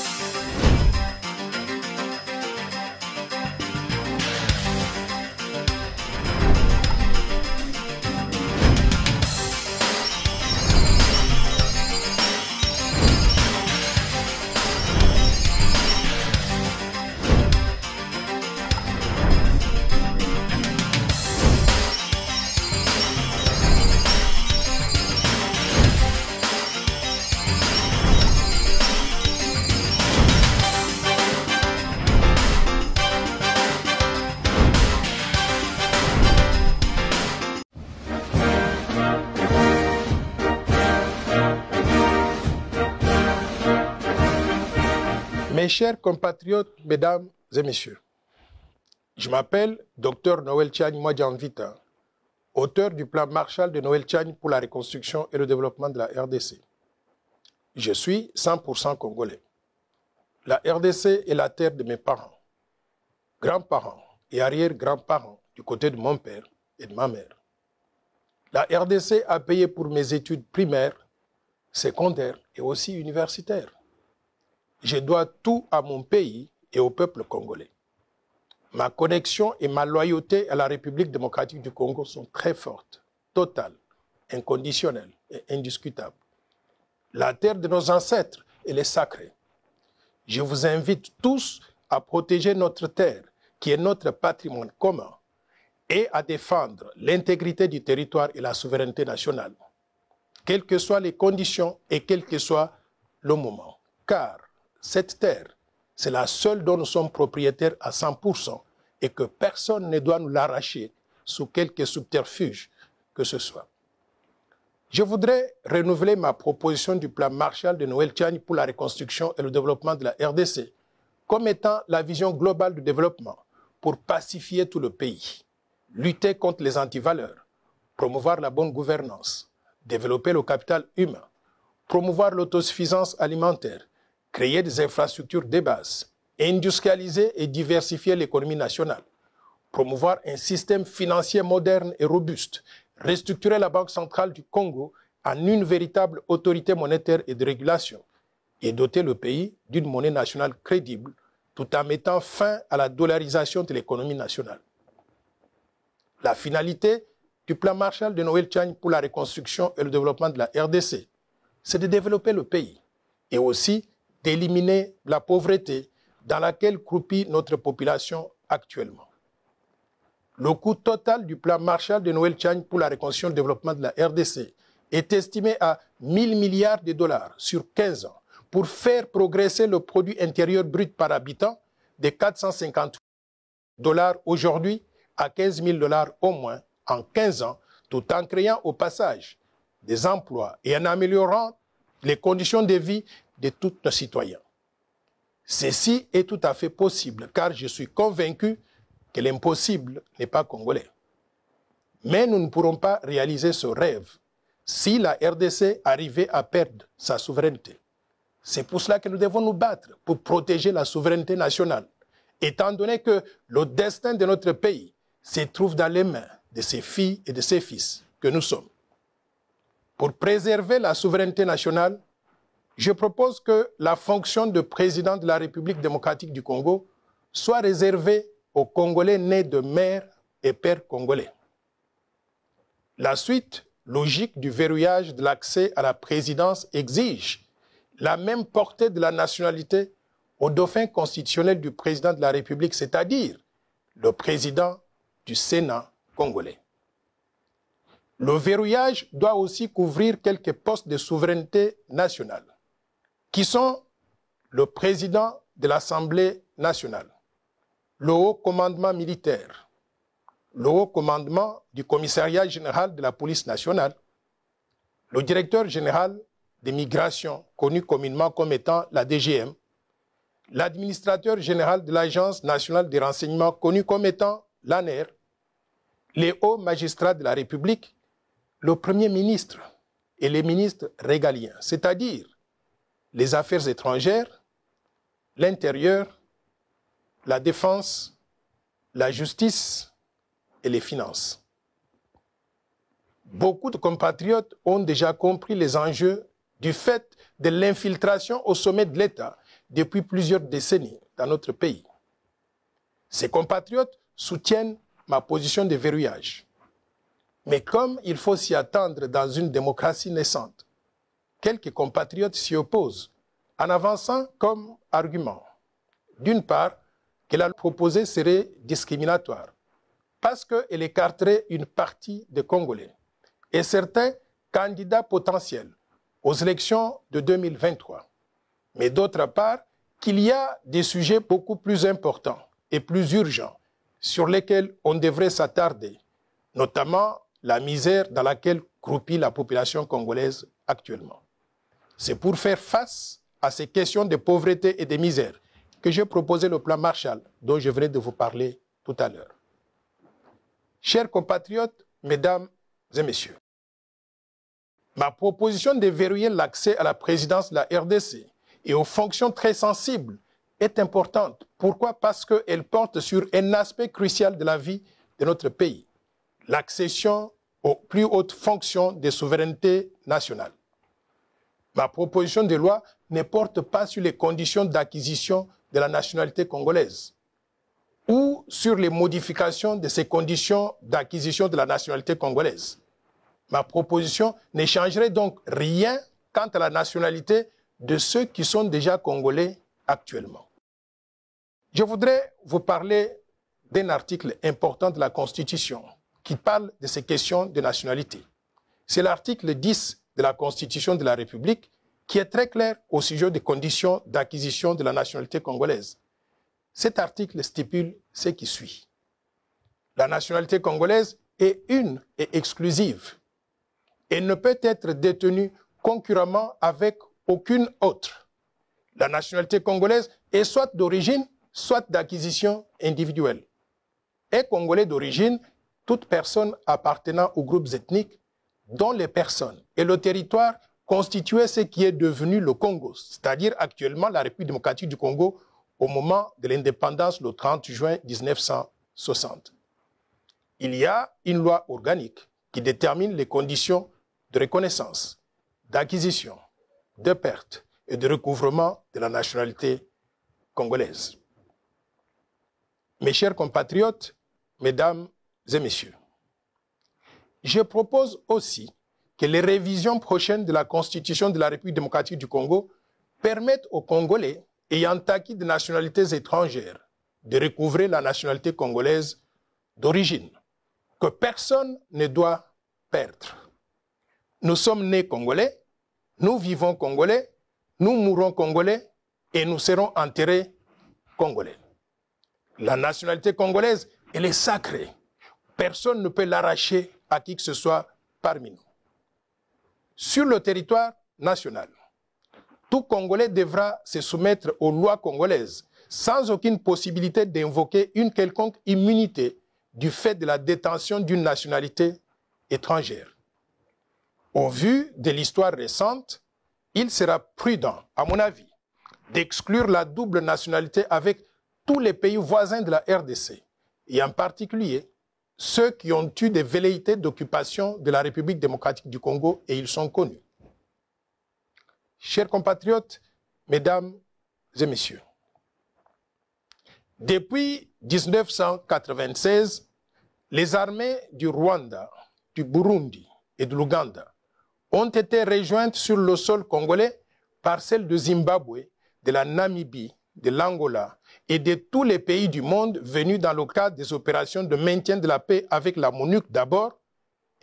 Thank you. Mes chers compatriotes, mesdames et messieurs, je m'appelle Dr Noël Tchani Vita, auteur du plan Marshall de Noël Tchani pour la reconstruction et le développement de la RDC. Je suis 100% congolais. La RDC est la terre de mes parents, grands-parents et arrière-grands-parents du côté de mon père et de ma mère. La RDC a payé pour mes études primaires, secondaires et aussi universitaires je dois tout à mon pays et au peuple congolais. Ma connexion et ma loyauté à la République démocratique du Congo sont très fortes, totales, inconditionnelles et indiscutables. La terre de nos ancêtres, elle est sacrée. Je vous invite tous à protéger notre terre, qui est notre patrimoine commun, et à défendre l'intégrité du territoire et la souveraineté nationale, quelles que soient les conditions et quel que soit le moment. Car cette terre. C'est la seule dont nous sommes propriétaires à 100% et que personne ne doit nous l'arracher sous quelque subterfuge que ce soit. Je voudrais renouveler ma proposition du plan Marshall de Noël Tchani pour la reconstruction et le développement de la RDC comme étant la vision globale du développement pour pacifier tout le pays, lutter contre les antivaleurs, promouvoir la bonne gouvernance, développer le capital humain, promouvoir l'autosuffisance alimentaire, créer des infrastructures de base, industrialiser et diversifier l'économie nationale, promouvoir un système financier moderne et robuste, restructurer la Banque centrale du Congo en une véritable autorité monétaire et de régulation, et doter le pays d'une monnaie nationale crédible tout en mettant fin à la dollarisation de l'économie nationale. La finalité du plan Marshall de Noël Chang pour la reconstruction et le développement de la RDC, c'est de développer le pays et aussi d'éliminer la pauvreté dans laquelle croupit notre population actuellement. Le coût total du plan Marshall de Noël Chang pour la reconstruction et le développement de la RDC est estimé à 1 000 milliards de dollars sur 15 ans pour faire progresser le produit intérieur brut par habitant de 450 dollars aujourd'hui à 15 000 dollars au moins en 15 ans, tout en créant au passage des emplois et en améliorant les conditions de vie de tous nos citoyens. Ceci est tout à fait possible car je suis convaincu que l'impossible n'est pas congolais. Mais nous ne pourrons pas réaliser ce rêve si la RDC arrivait à perdre sa souveraineté. C'est pour cela que nous devons nous battre pour protéger la souveraineté nationale, étant donné que le destin de notre pays se trouve dans les mains de ses filles et de ses fils que nous sommes. Pour préserver la souveraineté nationale, je propose que la fonction de président de la République démocratique du Congo soit réservée aux Congolais nés de mère et père congolais. La suite logique du verrouillage de l'accès à la présidence exige la même portée de la nationalité au dauphin constitutionnel du président de la République, c'est-à-dire le président du Sénat congolais. Le verrouillage doit aussi couvrir quelques postes de souveraineté nationale qui sont le président de l'Assemblée nationale, le haut commandement militaire, le haut commandement du commissariat général de la police nationale, le directeur général des migrations, connu communément comme étant la DGM, l'administrateur général de l'Agence nationale des renseignements, connu comme étant l'ANER, les hauts magistrats de la République, le Premier ministre et les ministres régaliens, c'est-à-dire les affaires étrangères, l'intérieur, la défense, la justice et les finances. Beaucoup de compatriotes ont déjà compris les enjeux du fait de l'infiltration au sommet de l'État depuis plusieurs décennies dans notre pays. Ces compatriotes soutiennent ma position de verrouillage. Mais comme il faut s'y attendre dans une démocratie naissante, quelques compatriotes s'y opposent en avançant comme argument, d'une part, que la proposée serait discriminatoire parce qu'elle écarterait une partie des Congolais et certains candidats potentiels aux élections de 2023, mais d'autre part, qu'il y a des sujets beaucoup plus importants et plus urgents sur lesquels on devrait s'attarder, notamment la misère dans laquelle croupit la population congolaise actuellement. C'est pour faire face à ces questions de pauvreté et de misère que j'ai proposé le plan Marshall dont je venais de vous parler tout à l'heure. Chers compatriotes, mesdames et messieurs, ma proposition de verrouiller l'accès à la présidence de la RDC et aux fonctions très sensibles est importante. Pourquoi Parce qu'elle porte sur un aspect crucial de la vie de notre pays, l'accession aux plus hautes fonctions de souveraineté nationale. Ma proposition de loi ne porte pas sur les conditions d'acquisition de la nationalité congolaise ou sur les modifications de ces conditions d'acquisition de la nationalité congolaise. Ma proposition ne changerait donc rien quant à la nationalité de ceux qui sont déjà congolais actuellement. Je voudrais vous parler d'un article important de la Constitution qui parle de ces questions de nationalité. C'est l'article 10 de la Constitution de la République qui est très clair au sujet des conditions d'acquisition de la nationalité congolaise. Cet article stipule ce qui suit. La nationalité congolaise est une et exclusive elle ne peut être détenue concurremment avec aucune autre. La nationalité congolaise est soit d'origine, soit d'acquisition individuelle. Est congolais d'origine, toute personne appartenant aux groupes ethniques, dont les personnes et le territoire constituaient ce qui est devenu le Congo, c'est-à-dire actuellement la République démocratique du Congo au moment de l'indépendance le 30 juin 1960. Il y a une loi organique qui détermine les conditions de reconnaissance, d'acquisition, de perte et de recouvrement de la nationalité congolaise. Mes chers compatriotes, mesdames et messieurs, je propose aussi que les révisions prochaines de la Constitution de la République démocratique du Congo permettent aux Congolais ayant acquis des nationalités étrangères de recouvrer la nationalité congolaise d'origine, que personne ne doit perdre. Nous sommes nés Congolais, nous vivons Congolais, nous mourrons Congolais et nous serons enterrés Congolais. La nationalité congolaise, elle est sacrée. Personne ne peut l'arracher à qui que ce soit parmi nous. Sur le territoire national, tout Congolais devra se soumettre aux lois congolaises sans aucune possibilité d'invoquer une quelconque immunité du fait de la détention d'une nationalité étrangère. Au vu de l'histoire récente, il sera prudent, à mon avis, d'exclure la double nationalité avec tous les pays voisins de la RDC, et en particulier ceux qui ont eu des velléités d'occupation de la République démocratique du Congo et ils sont connus. Chers compatriotes, mesdames et messieurs, depuis 1996, les armées du Rwanda, du Burundi et de l'Ouganda ont été rejointes sur le sol congolais par celles de Zimbabwe, de la Namibie, de l'Angola, et de tous les pays du monde venus dans le cadre des opérations de maintien de la paix avec la MONUC d'abord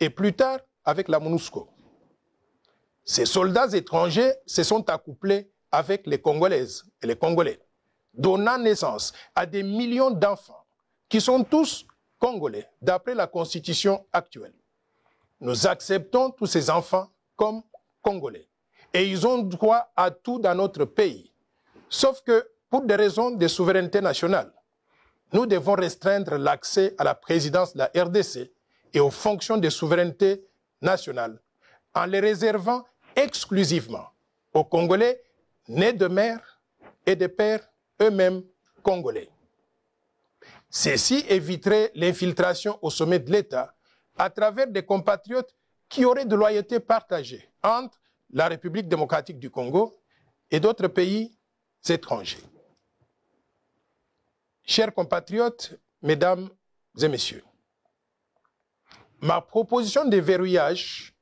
et plus tard avec la MONUSCO. Ces soldats étrangers se sont accouplés avec les Congolaises et les Congolais, donnant naissance à des millions d'enfants qui sont tous Congolais d'après la constitution actuelle. Nous acceptons tous ces enfants comme Congolais et ils ont droit à tout dans notre pays. Sauf que pour des raisons de souveraineté nationale, nous devons restreindre l'accès à la présidence de la RDC et aux fonctions de souveraineté nationale en les réservant exclusivement aux Congolais nés de mères et de pères eux-mêmes congolais. Ceci éviterait l'infiltration au sommet de l'État à travers des compatriotes qui auraient de loyauté partagée entre la République démocratique du Congo et d'autres pays étrangers. Chers compatriotes, mesdames et messieurs, ma proposition de verrouillage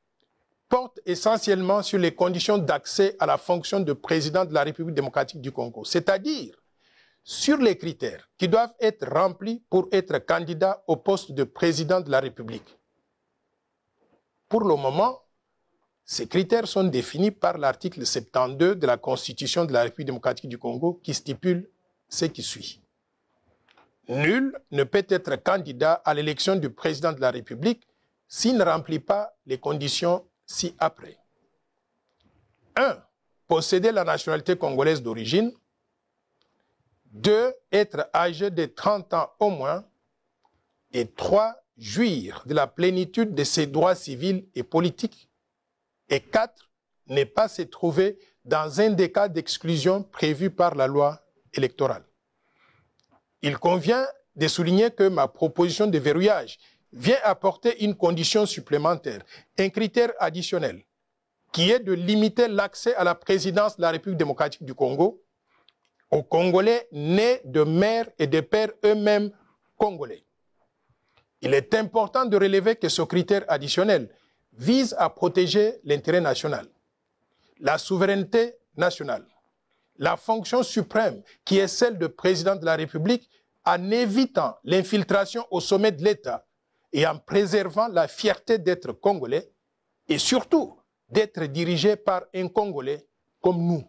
porte essentiellement sur les conditions d'accès à la fonction de président de la République démocratique du Congo, c'est-à-dire sur les critères qui doivent être remplis pour être candidat au poste de président de la République. Pour le moment, ces critères sont définis par l'article 72 de la Constitution de la République démocratique du Congo qui stipule ce qui suit. Nul ne peut être candidat à l'élection du président de la République s'il ne remplit pas les conditions ci-après. 1. Posséder la nationalité congolaise d'origine. 2. Être âgé de 30 ans au moins. Et 3. Jouir de la plénitude de ses droits civils et politiques. Et 4. Ne pas se trouver dans un des cas d'exclusion prévus par la loi électorale. Il convient de souligner que ma proposition de verrouillage vient apporter une condition supplémentaire, un critère additionnel, qui est de limiter l'accès à la présidence de la République démocratique du Congo aux Congolais nés de mères et de pères eux-mêmes congolais. Il est important de relever que ce critère additionnel vise à protéger l'intérêt national, la souveraineté nationale, la fonction suprême, qui est celle de président de la République, en évitant l'infiltration au sommet de l'État et en préservant la fierté d'être congolais et surtout d'être dirigé par un Congolais comme nous.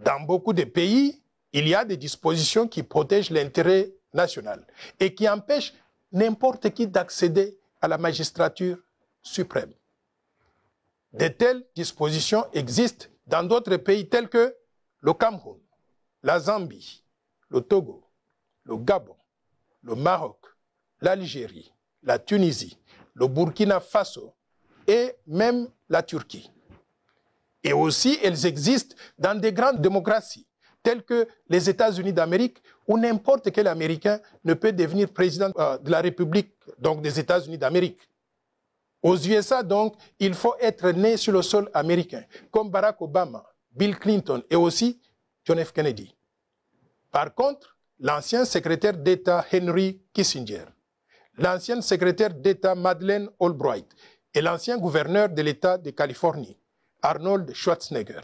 Dans beaucoup de pays, il y a des dispositions qui protègent l'intérêt national et qui empêchent n'importe qui d'accéder à la magistrature suprême. De telles dispositions existent dans d'autres pays tels que le Cameroun, la Zambie, le Togo, le Gabon, le Maroc, l'Algérie, la Tunisie, le Burkina Faso et même la Turquie. Et aussi, elles existent dans des grandes démocraties telles que les États-Unis d'Amérique, où n'importe quel Américain ne peut devenir président euh, de la République, donc des États-Unis d'Amérique. Aux USA, donc, il faut être né sur le sol américain, comme Barack Obama, Bill Clinton et aussi John F. Kennedy. Par contre, l'ancien secrétaire d'État Henry Kissinger, l'ancienne secrétaire d'État Madeleine Albright et l'ancien gouverneur de l'État de Californie, Arnold Schwarzenegger,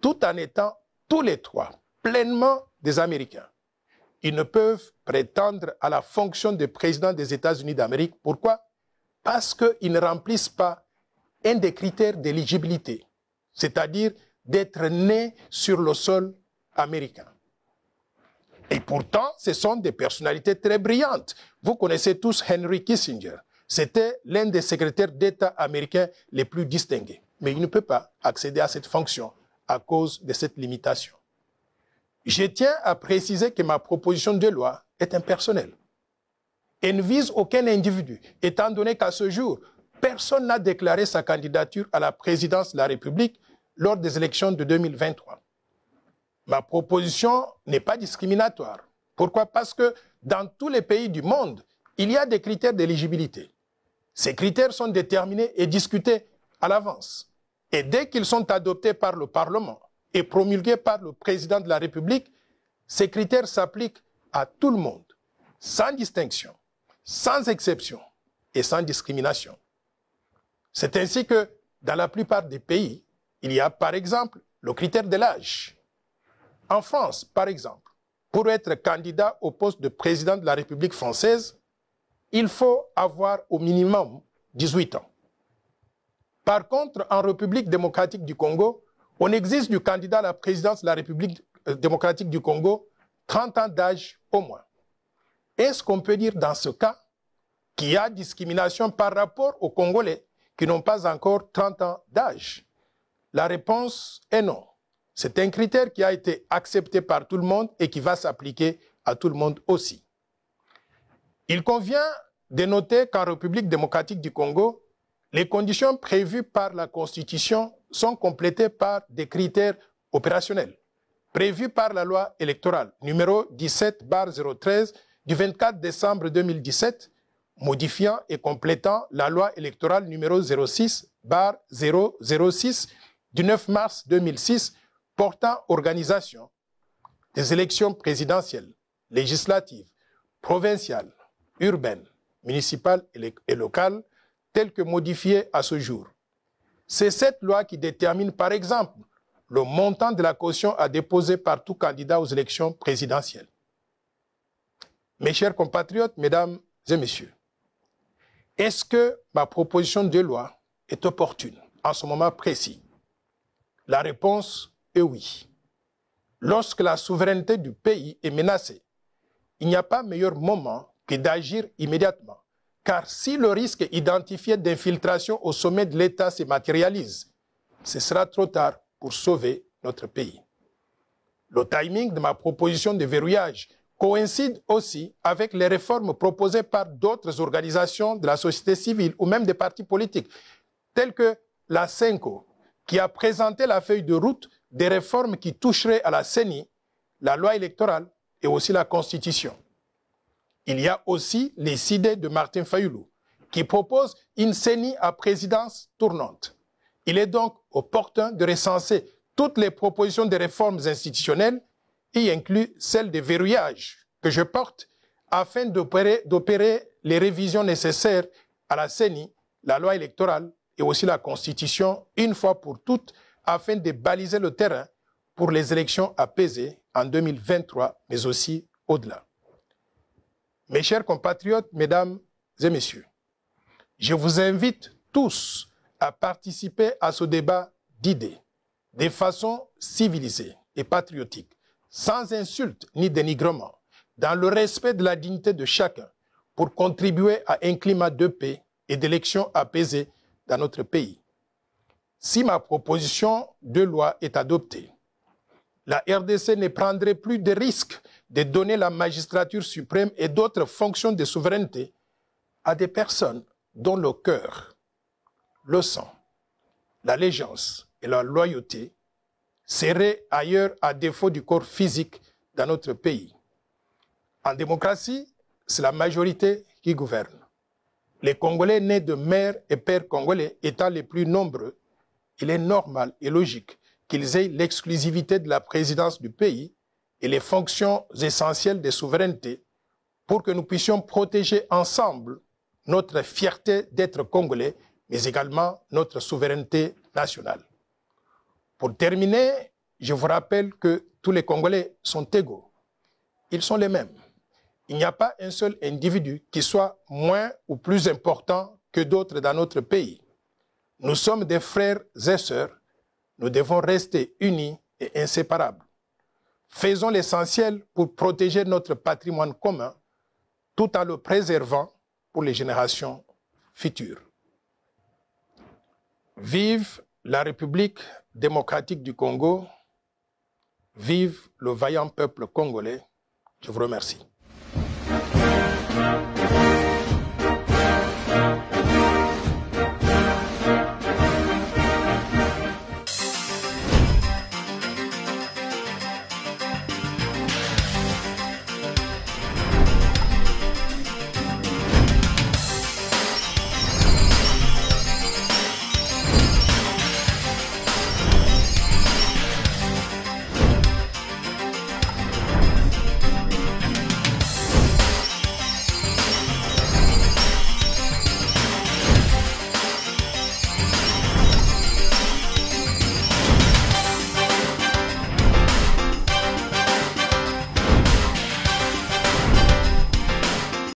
tout en étant tous les trois pleinement des Américains. Ils ne peuvent prétendre à la fonction de président des États-Unis d'Amérique. Pourquoi parce qu'ils ne remplissent pas un des critères d'éligibilité, c'est-à-dire d'être nés sur le sol américain. Et pourtant, ce sont des personnalités très brillantes. Vous connaissez tous Henry Kissinger. C'était l'un des secrétaires d'État américains les plus distingués. Mais il ne peut pas accéder à cette fonction à cause de cette limitation. Je tiens à préciser que ma proposition de loi est impersonnelle et ne vise aucun individu, étant donné qu'à ce jour, personne n'a déclaré sa candidature à la présidence de la République lors des élections de 2023. Ma proposition n'est pas discriminatoire. Pourquoi Parce que dans tous les pays du monde, il y a des critères d'éligibilité. Ces critères sont déterminés et discutés à l'avance. Et dès qu'ils sont adoptés par le Parlement et promulgués par le président de la République, ces critères s'appliquent à tout le monde, sans distinction sans exception et sans discrimination. C'est ainsi que, dans la plupart des pays, il y a par exemple le critère de l'âge. En France, par exemple, pour être candidat au poste de président de la République française, il faut avoir au minimum 18 ans. Par contre, en République démocratique du Congo, on existe du candidat à la présidence de la République euh, démocratique du Congo 30 ans d'âge au moins. Est-ce qu'on peut dire dans ce cas qu'il y a discrimination par rapport aux Congolais qui n'ont pas encore 30 ans d'âge La réponse est non. C'est un critère qui a été accepté par tout le monde et qui va s'appliquer à tout le monde aussi. Il convient de noter qu'en République démocratique du Congo, les conditions prévues par la Constitution sont complétées par des critères opérationnels prévus par la loi électorale numéro 17 013 du 24 décembre 2017 modifiant et complétant la loi électorale numéro 06 barre 006 du 9 mars 2006 portant organisation des élections présidentielles, législatives, provinciales, urbaines, municipales et locales telles que modifiées à ce jour. C'est cette loi qui détermine par exemple le montant de la caution à déposer par tout candidat aux élections présidentielles. Mes chers compatriotes, mesdames et messieurs, est-ce que ma proposition de loi est opportune en ce moment précis La réponse est oui. Lorsque la souveraineté du pays est menacée, il n'y a pas meilleur moment que d'agir immédiatement. Car si le risque identifié d'infiltration au sommet de l'État se matérialise, ce sera trop tard pour sauver notre pays. Le timing de ma proposition de verrouillage coïncide aussi avec les réformes proposées par d'autres organisations de la société civile ou même des partis politiques, telles que la CENCO, qui a présenté la feuille de route des réformes qui toucheraient à la CENI, la loi électorale et aussi la Constitution. Il y a aussi les idées de Martin Fayoulou, qui propose une CENI à présidence tournante. Il est donc opportun de recenser toutes les propositions de réformes institutionnelles y inclut celle des verrouillages que je porte afin d'opérer les révisions nécessaires à la CENI, la loi électorale et aussi la Constitution une fois pour toutes afin de baliser le terrain pour les élections apaisées en 2023, mais aussi au-delà. Mes chers compatriotes, mesdames et messieurs, je vous invite tous à participer à ce débat d'idées de façon civilisée et patriotique sans insultes ni dénigrement, dans le respect de la dignité de chacun, pour contribuer à un climat de paix et d'élections apaisées dans notre pays. Si ma proposition de loi est adoptée, la RDC ne prendrait plus de risques de donner la magistrature suprême et d'autres fonctions de souveraineté à des personnes dont le cœur, le sang, l'allégeance et la loyauté serait ailleurs à défaut du corps physique dans notre pays. En démocratie, c'est la majorité qui gouverne. Les Congolais nés de mères et pères congolais étant les plus nombreux, il est normal et logique qu'ils aient l'exclusivité de la présidence du pays et les fonctions essentielles de souveraineté pour que nous puissions protéger ensemble notre fierté d'être congolais, mais également notre souveraineté nationale. Pour terminer, je vous rappelle que tous les Congolais sont égaux. Ils sont les mêmes. Il n'y a pas un seul individu qui soit moins ou plus important que d'autres dans notre pays. Nous sommes des frères et sœurs. Nous devons rester unis et inséparables. Faisons l'essentiel pour protéger notre patrimoine commun tout en le préservant pour les générations futures. Vive la République démocratique du Congo, vive le vaillant peuple congolais. Je vous remercie.